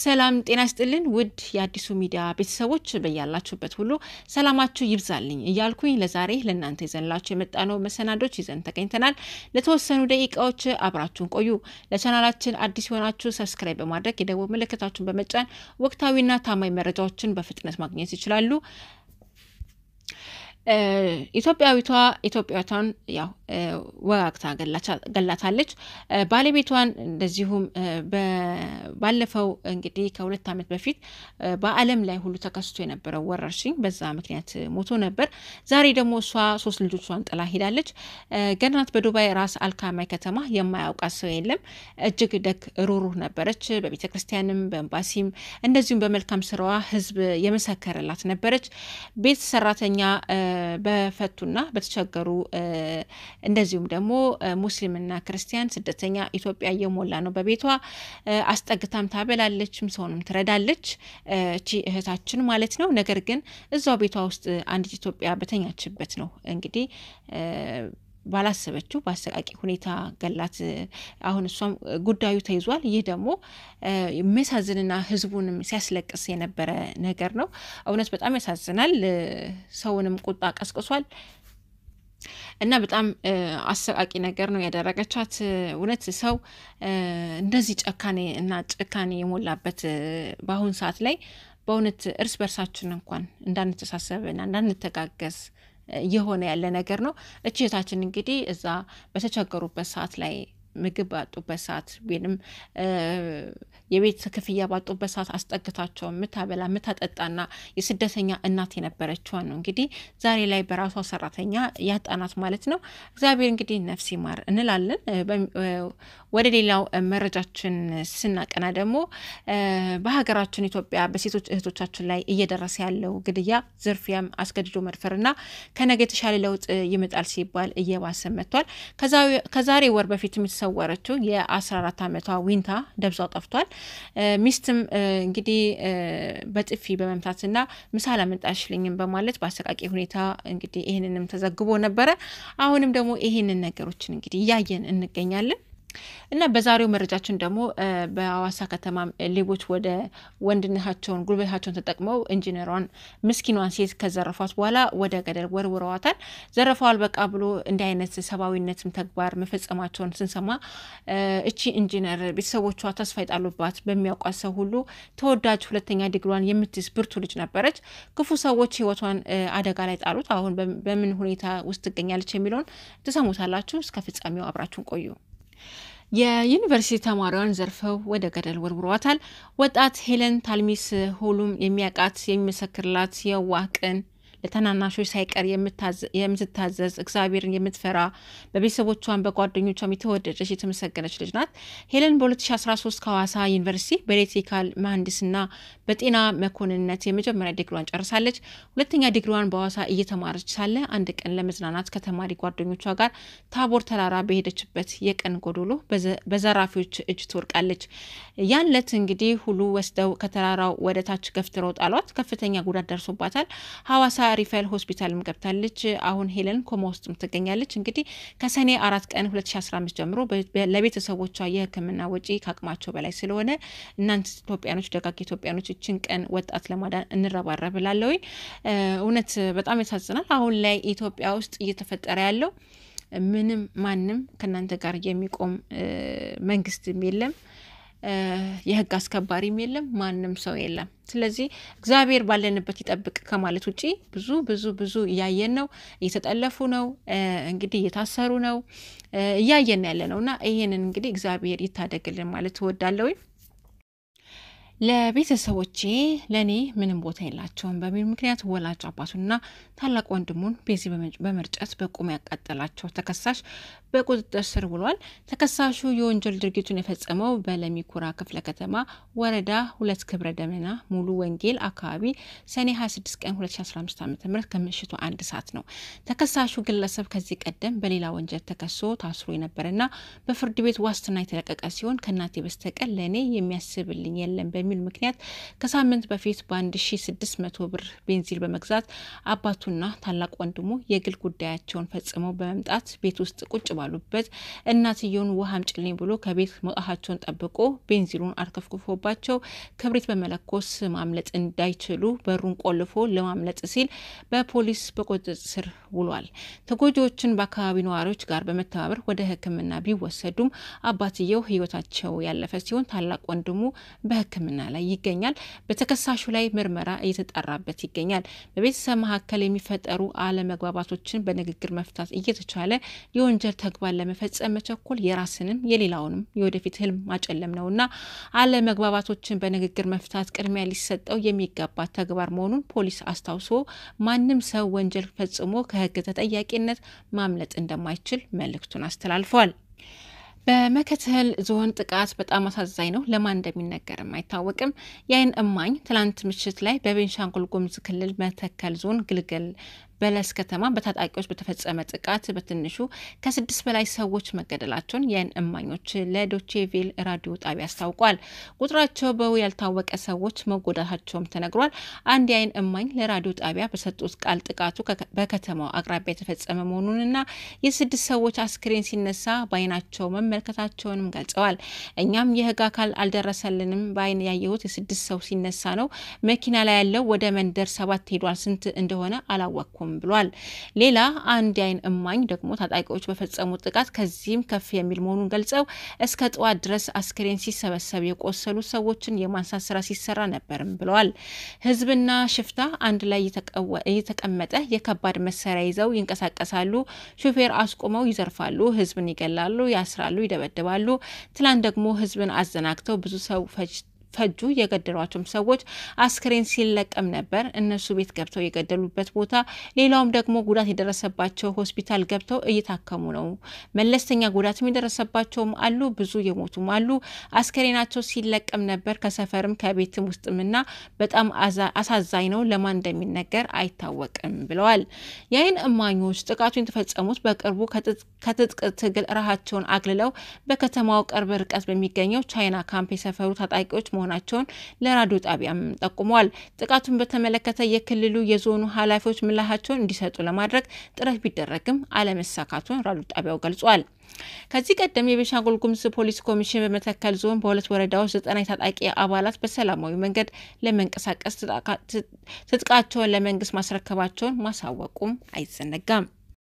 ሰላም ጤና ይስጥልን ውድ የአዲሱ ሚዲያ ቤተሰቦች በያላችሁበት ሁሉ ሰላማችሁ ይብዛልኝ እያልኩኝ ለዛሬ ለእናንተ ይዘንላችሁ የመጣነው መሰናዶች ይዘን ተገኝተናል። ለተወሰኑ ደቂቃዎች አብራችሁን ቆዩ። ለቻናላችን አዲስ የሆናችሁ ሰብስክራይብ በማድረግ የደወል ምልክታችሁን በመጫን ወቅታዊና ታማኝ መረጃዎችን በፍጥነት ማግኘት ይችላሉ። ኢትዮጵያዊቷ ኢትዮጵያዊቷን ያው ወጋግታ ገላታለች። ባለቤቷን እንደዚሁም ባለፈው እንግዲህ ከሁለት ዓመት በፊት በዓለም ላይ ሁሉ ተከስቶ የነበረው ወረርሽኝ በዛ ምክንያት ሞቶ ነበር። ዛሬ ደግሞ እሷ ሶስት ልጆቿን ጥላ ሄዳለች። ገናት በዱባይ ራስ አልካማይ ከተማ የማያውቃት ሰው የለም። እጅግ ደግ ሩሩህ ነበረች። በቤተ ክርስቲያንም በኤምባሲም እንደዚሁም በመልካም ስራዋ ህዝብ የመሰከረላት ነበረች። ቤት ሰራተኛ በፈቱና በተቸገሩ እንደዚሁም ደግሞ ሙስሊምና ክርስቲያን ስደተኛ ኢትዮጵያ እየሞላ ነው በቤቷ አስጠግታም ታበላለች፣ ሰውንም ትረዳለች እቺ እህታችን ማለት ነው። ነገር ግን እዛው ቤቷ ውስጥ አንዲት ኢትዮጵያ በተኛችበት ነው እንግዲህ ባላሰበችው በአሰቃቂ ሁኔታ ገላት። አሁን እሷም ጉዳዩ ተይዟል። ይህ ደግሞ የሚያሳዝንና ህዝቡንም ሲያስለቅስ የነበረ ነገር ነው። እውነት በጣም ያሳዝናል። ሰውንም ቁጣ ቀስቅሷል። እና በጣም አሰቃቂ ነገር ነው ያደረገቻት። እውነት ሰው እንደዚህ ጨካኔ እና ጭካኔ የሞላበት በአሁኑ ሰዓት ላይ በእውነት እርስ በርሳችን እንኳን እንዳንተሳሰብና እንዳንተጋገዝ እየሆነ ያለ ነገር ነው። እችታችን እንግዲህ እዛ በተቸገሩበት ሰዓት ላይ ምግብ ባጡበት ሰዓት ወይንም የቤት ክፍያ ባጡበት ሰዓት አስጠግታቸው የምታበላ የምታጠጣና የስደተኛ እናት የነበረችዋ ነው እንግዲህ ዛሬ ላይ በራሷ ሰራተኛ ያጣናት ማለት ነው። እግዚአብሔር እንግዲህ ነፍስ ይማር እንላለን። ወደ ሌላው መረጃችን ስናቀና ደግሞ በሀገራችን ኢትዮጵያ በሴቶች እህቶቻችን ላይ እየደረሰ ያለው ግድያ፣ ዝርፊያም፣ አስገድዶ መድፈርና ከነገ የተሻለ ለውጥ ይመጣል ሲባል እየባሰ መጥቷል። ከዛሬ ወር በፊት የሚተሰወረችው የ14 ዓመቷ ዊንታ ደብዛው ጠፍቷል። ሚስትም እንግዲህ በጥፊ በመምታትና ምሳ አላመጣሽልኝም በማለት በአሰቃቂ ሁኔታ እንግዲህ ይህንንም ተዘግቦ ነበረ። አሁንም ደግሞ ይህንን ነገሮችን እንግዲህ እያየን እንገኛለን። እና በዛሬው መረጃችን ደግሞ በሀዋሳ ከተማ ሌቦች ወደ ወንድነታቸውን ጉልበታቸውን ተጠቅመው ኢንጂነሯን ምስኪኗን ሴት ከዘረፏት በኋላ ወደ ገደል ወርውረዋታል። ዘረፈዋል በቃ ብሎ እንዲህ አይነት ሰብአዊነትም ተግባር መፈጸማቸውን ስንሰማ እቺ ኢንጂነር ቤተሰቦቿ ተስፋ ይጣሉባት በሚያውቋት ሰው ሁሉ ተወዳጅ ሁለተኛ ዲግሪዋን የምትይዝ ብርቱ ልጅ ነበረች። ክፉ ሰዎች ህይወቷን አደጋ ላይ ጣሉት። አሁን በምን ሁኔታ ውስጥ ትገኛለች የሚለውን ትሰሙታላችሁ። እስከ ፍጻሜው አብራችሁን ቆዩ። የዩኒቨርሲቲ ተማሪዋን ዘርፈው ወደ ገደል ወርውረዋታል። ወጣት ሄለን ታልሚስ ሁሉም የሚያውቃት የሚመሰክርላት የዋህ ቅን ለታናናሾች ሳይቀር የምትታዘዝ እግዚአብሔርን የምትፈራ በቤተሰቦቿን በጓደኞቿም የተወደደች የተመሰገነች ልጅ ናት። ሄለን በ2013 ከሐዋሳ ዩኒቨርሲቲ በኤሌክትሪካል መሀንዲስና በጤና መኮንነት የመጀመሪያ ዲግሪዋን ጨርሳለች። ሁለተኛ ዲግሪዋን በሐዋሳ እየተማረች ሳለ አንድ ቀን ለመዝናናት ከተማሪ ጓደኞቿ ጋር ታቦር ተራራ በሄደችበት የቀን ጎዶሎ በዘራፊዎች እጅ ትወድቃለች። ያን ዕለት እንግዲህ ሁሉ ወስደው ከተራራው ወደ ታች ገፍትረው ጣሏት። ከፍተኛ ጉዳት ደርሶባታል። ሐዋሳ ሪፈል ሆስፒታልም ገብታለች። አሁን ሄለን ኮማ ውስጥም ትገኛለች። እንግዲህ ከሰኔ አራት ቀን 2015 ጀምሮ ለቤተሰቦቿ የሕክምና ወጪ ከአቅማቸው በላይ ስለሆነ እናንተ ኢትዮጵያኖች፣ ደጋግ ኢትዮጵያኖች እችን ቀን ወጣት ለማዳን እንረባረብ እውነት በጣም ያሳዝናል። አሁን ላይ ኢትዮጵያ ውስጥ እየተፈጠረ ያለው ምንም ማንም ከእናንተ ጋር የሚቆም መንግስትም የለም። የህግ አስከባሪም የለም፣ ማንም ሰው የለም። ስለዚህ እግዚአብሔር ባለንበት ይጠብቅ ከማለት ውጪ ብዙ ብዙ ብዙ እያየን ነው። እየተጠለፉ ነው፣ እንግዲህ እየታሰሩ ነው፣ እያየን ያለ ነው እና ይህንን እንግዲህ እግዚአብሔር ይታደግልን ማለት እወዳለሁ። ለቤተሰቦቼ ለእኔ ምንም ቦታ የላቸውም በሚል ምክንያት ወላጅ አባቱና ታላቅ ወንድሙን ቤዚ በመርጨት በቁም ያቃጠላቸው ተከሳሽ በቁጥጥር ስር ውሏል። ተከሳሹ የወንጀል ድርጊቱን የፈጸመው በለሚኩራ ክፍለ ከተማ ወረዳ ሁለት ክብረ ደመና ሙሉ ወንጌል አካባቢ ሰኔ 26 ቀን 2015 ዓ ም ከምሽቱ አንድ ሰዓት ነው። ተከሳሹ ግለሰብ ከዚህ ቀደም በሌላ ወንጀል ተከሶ ታስሮ የነበረና በፍርድ ቤት ዋስትና የተለቀቀ ሲሆን ከእናቴ በስተቀር ለእኔ የሚያስብልኝ የለም በሚል በሚል ምክንያት ከሳምንት በፊት በ1600 ብር ቤንዚል በመግዛት አባቱና ታላቅ ወንድሙ የግል ጉዳያቸውን ፈጽመው በመምጣት ቤት ውስጥ ቁጭ ባሉበት እናትየውን ውሃ አምጪልኝ ብሎ ከቤት መውጣታቸውን ጠብቆ ቤንዚሉን አርከፍክፎባቸው ክብሪት በመለኮስ ማምለጥ እንዳይችሉ በሩን ቆልፎ ለማምለጥ ሲል በፖሊስ በቁጥጥር ስር ውሏል። ተጎጂዎችን በአካባቢ ነዋሪዎች ጋር በመተባበር ወደ ሕክምና ቢወሰዱም አባትየው ሕይወታቸው ያለፈ ሲሆን ታላቅ ወንድሙ በሕክምና በሕክምና ላይ ይገኛል። በተከሳሹ ላይ ምርመራ እየተጣራበት ይገኛል። በቤተሰብ መካከል የሚፈጠሩ አለመግባባቶችን በንግግር መፍታት እየተቻለ የወንጀል ተግባር ለመፈጸም መቸኮል የራስንም የሌላውንም የወደፊት ህልም ማጨለም ነውና አለመግባባቶችን በንግግር መፍታት ቅድሚያ ሊሰጠው የሚገባ ተግባር መሆኑን ፖሊስ አስታውሶ ማንም ሰው ወንጀል ፈጽሞ ከህግ ተጠያቂነት ማምለጥ እንደማይችል መልእክቱን አስተላልፏል። በመከተል ዞን ጥቃት በጣም አሳዛኝ ነው። ለማን እንደሚነገርም አይታወቅም። የአይን እማኝ ትላንት ምሽት ላይ በቤንሻንጉል ጉሙዝ ክልል መተከል ዞን ግልገል በለስ ከተማ በታጣቂዎች በተፈጸመ ጥቃት በትንሹ ከስድስት በላይ ሰዎች መገደላቸውን የአይን እማኞች ለዶቼቬል ራዲዮ ጣቢያ አስታውቋል። ቁጥራቸው በው ያልታወቀ ሰዎች መጎዳታቸውም ተነግሯል። አንድ የአይን እማኝ ለራዲዮ ጣቢያ በሰጡት ቃል ጥቃቱ በከተማው አቅራቢያ የተፈጸመ መሆኑንና የስድስት ሰዎች አስክሬን ሲነሳ በአይናቸው መመልከታቸውንም ገልጸዋል። እኛም የህግ አካል አልደረሰልንም። በአይን ያየሁት የስድስት ሰው ሲነሳ ነው። መኪና ላይ ያለው ወደ መንደር ሰባት ሄዷል። ስንት እንደሆነ አላወቅኩም አልተሳካም ብሏል። ሌላ አንድ የአይን እማኝ ደግሞ ታጣቂዎች በፈጸሙት ጥቃት ከዚህም ከፍ የሚል መሆኑን ገልጸው እስከ ጠዋት ድረስ አስክሬን ሲሰበሰብ የቆሰሉ ሰዎችን የማንሳት ስራ ሲሰራ ነበርም ብለዋል። ህዝብና ሽፍታ አንድ ላይ እየተቀመጠ የከባድ መሳሪያ ይዘው ይንቀሳቀሳሉ። ሹፌር አስቆመው ይዘርፋሉ፣ ህዝብን ይገላሉ፣ ያስራሉ፣ ይደበድባሉ። ትላንት ደግሞ ህዝብን አዘናግተው ብዙ ሰው ፈጅ ፈጁ። የገደሏቸውም ሰዎች አስክሬን ሲለቀም ነበር እነሱ ቤት ገብተው የገደሉበት ቦታ። ሌላውም ደግሞ ጉዳት የደረሰባቸው ሆስፒታል ገብተው እየታከሙ ነው። መለስተኛ ጉዳትም የደረሰባቸውም አሉ፣ ብዙ የሞቱም አሉ። አስክሬናቸው ሲለቀም ነበር ከሰፈርም ከቤትም ውስጥምና በጣም አሳዛኝ ነው። ለማን እንደሚነገር አይታወቅም ብለዋል። የአይን እማኞች ጥቃቱን የተፈጸሙት በቅርቡ ከትጥቅ ትግል ራሳቸውን አግልለው በከተማው ቅርብ ርቀት በሚገኘው ቻይና ካምፕ የሰፈሩ ታጣቂዎች መሆናቸውን ለራዲዮ ጣቢያም ጠቁመዋል። ጥቃቱን በተመለከተ የክልሉ የዞኑ ኃላፊዎች ምላሻቸውን እንዲሰጡ ለማድረግ ጥረት ቢደረግም አለመሳካቱን ራዲዮ ጣቢያው ገልጿል። ከዚህ ቀደም የቤኒሻንጉል ጉሙዝ ፖሊስ ኮሚሽን በመተከል ዞን በሁለት ወረዳዎች ዘጠና የታጣቂ አባላት በሰላማዊ መንገድ ለመንቀሳቀስ ትጥቃቸውን ለመንግስት ማስረከባቸውን ማሳወቁም አይዘነጋም።